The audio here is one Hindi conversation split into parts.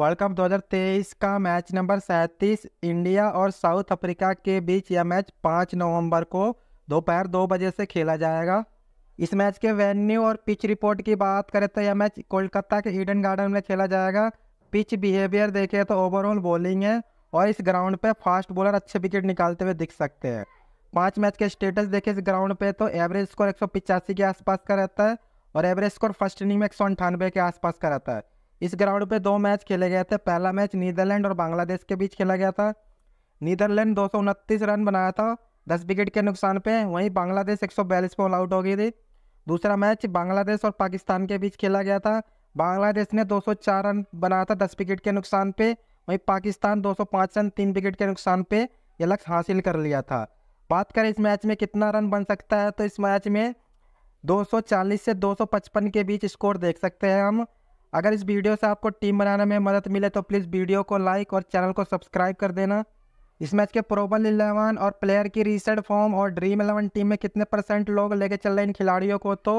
वर्ल्ड कप 2023 का मैच नंबर सैंतीस इंडिया और साउथ अफ्रीका के बीच यह मैच 5 नवंबर को दोपहर दो, दो बजे से खेला जाएगा इस मैच के वेन्यू और पिच रिपोर्ट की बात करें तो यह मैच कोलकाता के ईडन गार्डन में खेला जाएगा पिच बिहेवियर देखें तो ओवरऑल बॉलिंग है और इस ग्राउंड पर फास्ट बॉलर अच्छे विकेट निकालते हुए दिख सकते हैं पाँच मैच के स्टेटस देखें इस ग्राउंड पर तो एवरेज स्कोर एक के आसपास का रहता है और एवरेज स्कोर फर्स्ट इनिंग में एक के आसपास का रहता है इस ग्राउंड पे दो मैच खेले गए थे पहला मैच नीदरलैंड और बांग्लादेश के बीच खेला गया था नीदरलैंड दो रन बनाया था दस विकेट के नुकसान पे वहीं बांग्लादेश एक सौ ऑल आउट हो गई थी दूसरा मैच बांग्लादेश और पाकिस्तान के बीच खेला गया था बांग्लादेश ने 204 रन बनाया था दस विकेट के नुकसान पे वहीं पाकिस्तान 205 रन तीन विकेट के नुकसान पे ये लक्ष्य हासिल कर लिया था बात करें इस मैच में कितना रन बन सकता है तो इस मैच में 240 से 255 के बीच स्कोर देख सकते हैं हम अगर इस वीडियो से आपको टीम बनाने में मदद मिले तो प्लीज़ वीडियो को लाइक और चैनल को सब्सक्राइब कर देना इस मैच के प्रोबल इलेवन और प्लेयर की रिसेंट फॉर्म और ड्रीम इलेवन टीम में कितने परसेंट लोग लेके चल रहे हैं इन खिलाड़ियों को तो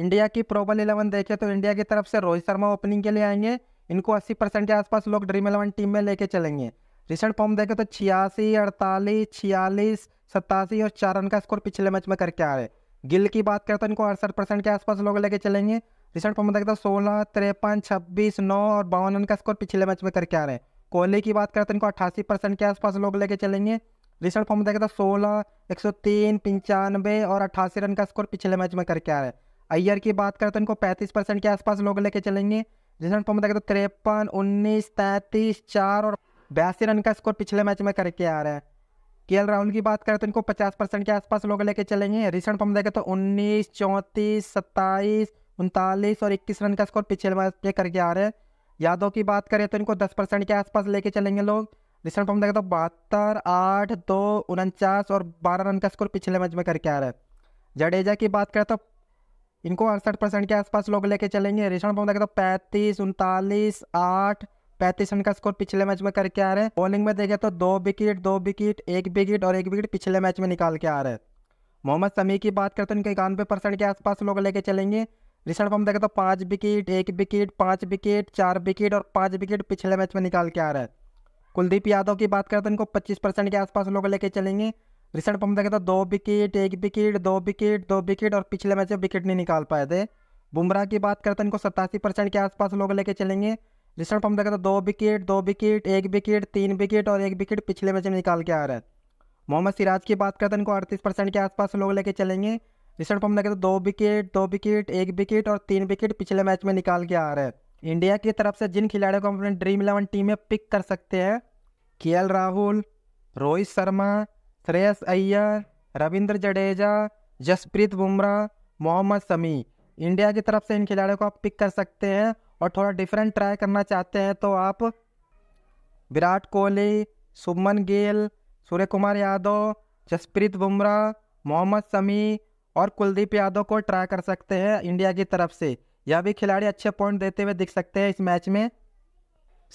इंडिया की प्रोबल इलेवन देखें तो इंडिया की तरफ से रोहित शर्मा ओपनिंग के लिए आएंगे इनको 80 परसेंट के आसपास लोग ड्रीम इलेवन टीम में लेके चलेंगे रिसेंट फॉर्म देखें तो छियासी अड़तालीस छियालीस सत्तासी और चार रन का स्कोर पिछले मैच में करके आ रहे गिल की बात करें तो इनको अड़सठ परसेंट के आसपास लोग लेके चलेंगे रिशर्ड पर देखता सोलह तिरपन छब्बीस नौ और बावन रन का स्कोर पिछले मैच में करके आ रहे हैं कोहली की बात करते हैं तो इनको अट्ठासी परसेंट के आसपास लोग लेके चलेंगे रिशर्ड फॉर्म देखता सोलह एक सौ तीन पंचानवे और अट्ठासी रन का स्कोर पिछले मैच में करके आ रहे हैं अय्यर की बात करें तो इनको पैंतीस परसेंट के आसपास लोग लेके चलेंगे रिशर्ड फॉर्म देखते तिरपन उन्नीस तैंतीस चार और बयासी रन का स्कोर पिछले मैच में करके आ रहे हैं के राहुल की बात करें तो इनको पचास परसेंट के आसपास लोग लेके चलेंगे रिसेंट फॉर्म देखें तो उन्नीस चौंतीस सत्ताईस उनतालीस और इक्कीस रन का स्कोर पिछले मैच में करके आ रहे हैं यादव की बात करें तो इनको दस परसेंट के आसपास लेके चलेंगे लोग रिसेंट फॉर्म देखें तो बहत्तर आठ दो उनचास और बारह रन का स्कोर पिछले मैच में करके आ रहे हैं जडेजा की बात करें तो इनको अड़सठ परसेंट के आसपास लोग लेके चलेंगे रिसेंट फॉर्म देखें तो पैंतीस उनतालीस आठ पैंतीस रन का स्कोर पिछले मैच में करके आ रहे हैं बॉलिंग में देखें तो दो विकेट दो विकेट एक विकेट और एक विकेट पिछले मैच में निकाल के आ रहे हैं मोहम्मद समी की बात करें तो इनके इक्यानवे परसेंट के आसपास लोग लेके चलेंगे ऋषण फॉर्म देखा तो पाँच विकेट एक विकेट पाँच विकेट चार विकेट और पाँच विकेट पिछले मैच में निकाल के आ रहा है कुलदीप यादव की बात करें तो इनको पच्चीस परसेंट के आसपास लोग लेके चलेंगे ऋषण फॉर्म देखा तो दो विकेट एक विकेट दो विकेट दो विकेट और पिछले मैच में विकेट नहीं निकाल पाए थे बुमराह की बात करें तो इनको सतासी परसेंट के आसपास लोग लेके चलेंगे ऋषण फॉर्म देखा तो दो विकेट दो विकेट एक विकेट तीन विकेट और एक विकेट पिछले मैच में निकाल के आ रहा है मोहम्मद सिराज की बात करें तो इनको अड़तीस परसेंट के आसपास लोग लेके चलेंगे रिसेंट फॉर्म देखें तो दो विकेट दो विकेट एक विकेट और तीन विकेट पिछले मैच में निकाल के आ रहे हैं इंडिया की तरफ से जिन खिलाड़ियों को हम अपने ड्रीम इलेवन टीम में पिक कर सकते हैं के राहुल रोहित शर्मा श्रेयस अय्यर रविंद्र जडेजा जसप्रीत बुमराह मोहम्मद शमी इंडिया की तरफ से इन खिलाड़ियों को आप पिक कर सकते हैं और थोड़ा डिफरेंट ट्राई करना चाहते हैं तो आप विराट कोहली सुमन गिल सूर्य कुमार यादव जसप्रीत बुमराह मोहम्मद शमी और कुलदीप यादव को ट्राई कर सकते हैं इंडिया की तरफ से यह भी खिलाड़ी अच्छे पॉइंट देते हुए दिख सकते हैं इस मैच में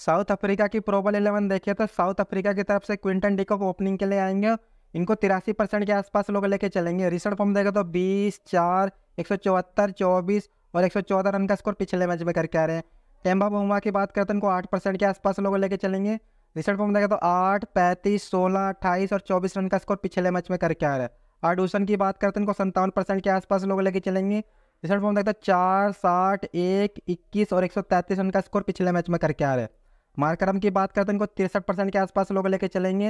साउथ अफ्रीका की प्रोबल इलेवन देखिए तो साउथ अफ्रीका की तरफ से क्विंटन को ओपनिंग के लिए आएंगे इनको तिरासी परसेंट के आसपास लोग लेके चलेंगे रिसर्ट फॉर्म देखें तो बीस चार एक सौ चौहत्तर चौबीस और एक सौ चौदह रन का स्कोर पिछले मैच में करके आ रहे हैं टेम्बा बुमा की बात करते हैं उनको तो आठ परसेंट के आसपास लोग लेके चलेंगे रिसर्ट फॉर्म देगा तो आठ पैंतीस सोलह अट्ठाईस और चौबीस रन का स्कोर पिछले मैच में करके आ रहा है आडूशन की बात करते हैं इनको संतावन परसेंट के आसपास लोग लेके चलेंगे रिजल्ट फॉर्म देखते हैं चार साठ एक इक्कीस और एक सौ तैंतीस उनका स्कोर पिछले मैच में करके आ रहे हैं मार्करम की बात करते हैं इनको तिरसठ परसेंट के आसपास लोग लेके चलेंगे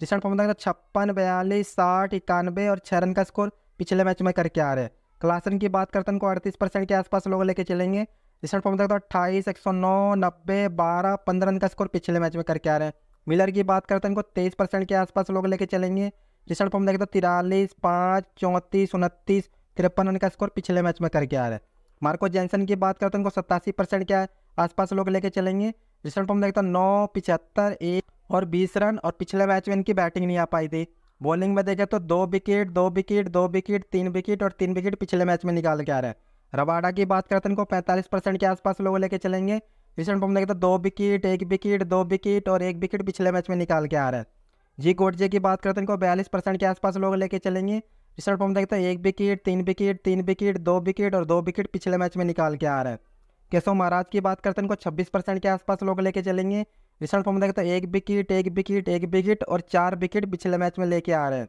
रिसेंट फॉर्म देखता है छप्पन बयालीस साठ इक्यानवे और छः रन का स्कोर पिछले मैच में करके आ रहे हैं क्लासन की बात करते हैं इनको अड़तीस परसेंट के आसपास लोग लेके चलेंगे रिसेंट फॉर्म देखता है अट्ठाईस एक सौ नौ नब्बे बारह पंद्रह रन का स्कोर पिछले मैच में करके आ रहे हैं मिलर की बात करते हैं इनको तेईस परसेंट के आसपास लोग लेके चलेंगे रिसल्ट फॉर्म तो तिरालीस पाँच चौंतीस उनतीस तिरपन रन का स्कोर पिछले मैच में करके आ रहा है मार्को जैनसन की बात करते हैं तो उनको सत्तासी परसेंट क्या है आसपास लोग लेके चलेंगे रिसल्ट फॉर्म देखता नौ पिछहत्तर एक और बीस रन और पिछले मैच में इनकी बैटिंग नहीं आ पाई थी बॉलिंग में देखें तो दो विकेट दो विकेट दो विकेट तीन विकेट और तीन विकेट पिछले मैच में निकाल के आ रहे हैं रबाडा की बात करते हैं इनको पैंतालीस परसेंट के आसपास लोग लेके चलेंगे रिसेंट फॉर्म देखें तो दो विकेट एक विकेट दो विकेट और एक विकेट पिछले मैच में निकाल के आ रहा है जी जे की बात करते हैं तो इनको बयालीस परसेंट के आसपास लोग लेके चलेंगे रिसर्ट फॉर्म देखते हैं एक विकेट तीन विकेट तीन विकेट दो विकेट और दो विकेट पिछले मैच में निकाल के आ रहा है केशव महाराज की बात करते हैं इनको छब्बीस परसेंट के आसपास लोग लेके चलेंगे रिसर्ट फॉर्म देखते हैं एक विकेट एक विकेट एक विकेट और चार विकेट पिछले मैच में लेके आ रहे हैं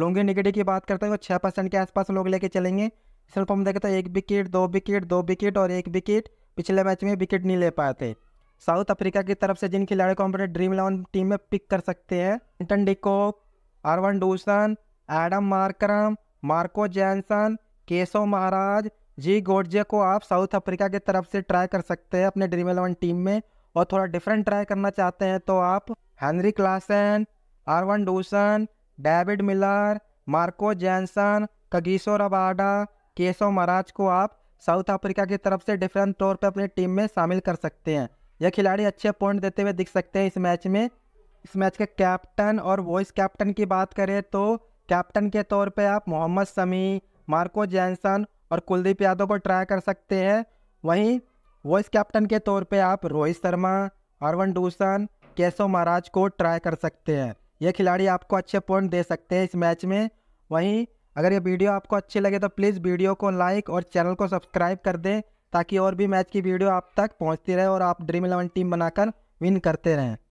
लोंगे निगेटिव की बात करते हैं छः परसेंट के आसपास लोग लेके चलेंगे रिसर्ट फॉर्म देखते हैं एक विकेट दो विकेट दो विकेट और एक विकेट पिछले मैच में विकेट नहीं ले पाए थे साउथ अफ्रीका की तरफ से जिन खिलाड़ियों को हम अपने ड्रीम इलेवन टीम में पिक कर सकते हैं Quinton de Kock van Dussen Adam Markram Marco Jansen Keshav Maharaj G Coetzee को आप साउथ अफ्रीका की तरफ से ट्राई कर सकते हैं अपने ड्रीम इलेवन टीम में और थोड़ा डिफरेंट ट्राई करना चाहते हैं तो आप Heinrich Klaasen van Dussen David Miller Marco Jansen Kagiso Rabada Keshav Maharaj को आप साउथ अफ्रीका की तरफ से डिफरेंट तौर पर अपनी टीम में शामिल कर सकते हैं यह खिलाड़ी अच्छे पॉइंट देते हुए दिख सकते हैं इस मैच में इस मैच के कैप्टन और वॉइस कैप्टन की बात करें तो कैप्टन के तौर पे आप मोहम्मद समी मार्को जैनसन और कुलदीप यादव को ट्राई कर सकते हैं वहीं वॉइस कैप्टन के तौर पे आप रोहित शर्मा अरवन डूसन केशव महाराज को ट्राई कर सकते हैं ये खिलाड़ी आपको अच्छे पॉइंट दे सकते हैं इस मैच में वहीं अगर ये वीडियो आपको अच्छी लगे तो प्लीज़ वीडियो को लाइक और चैनल को सब्सक्राइब कर दें ताकि और भी मैच की वीडियो आप तक पहुंचती रहे और आप ड्रीम इलेवन टीम बनाकर विन करते रहें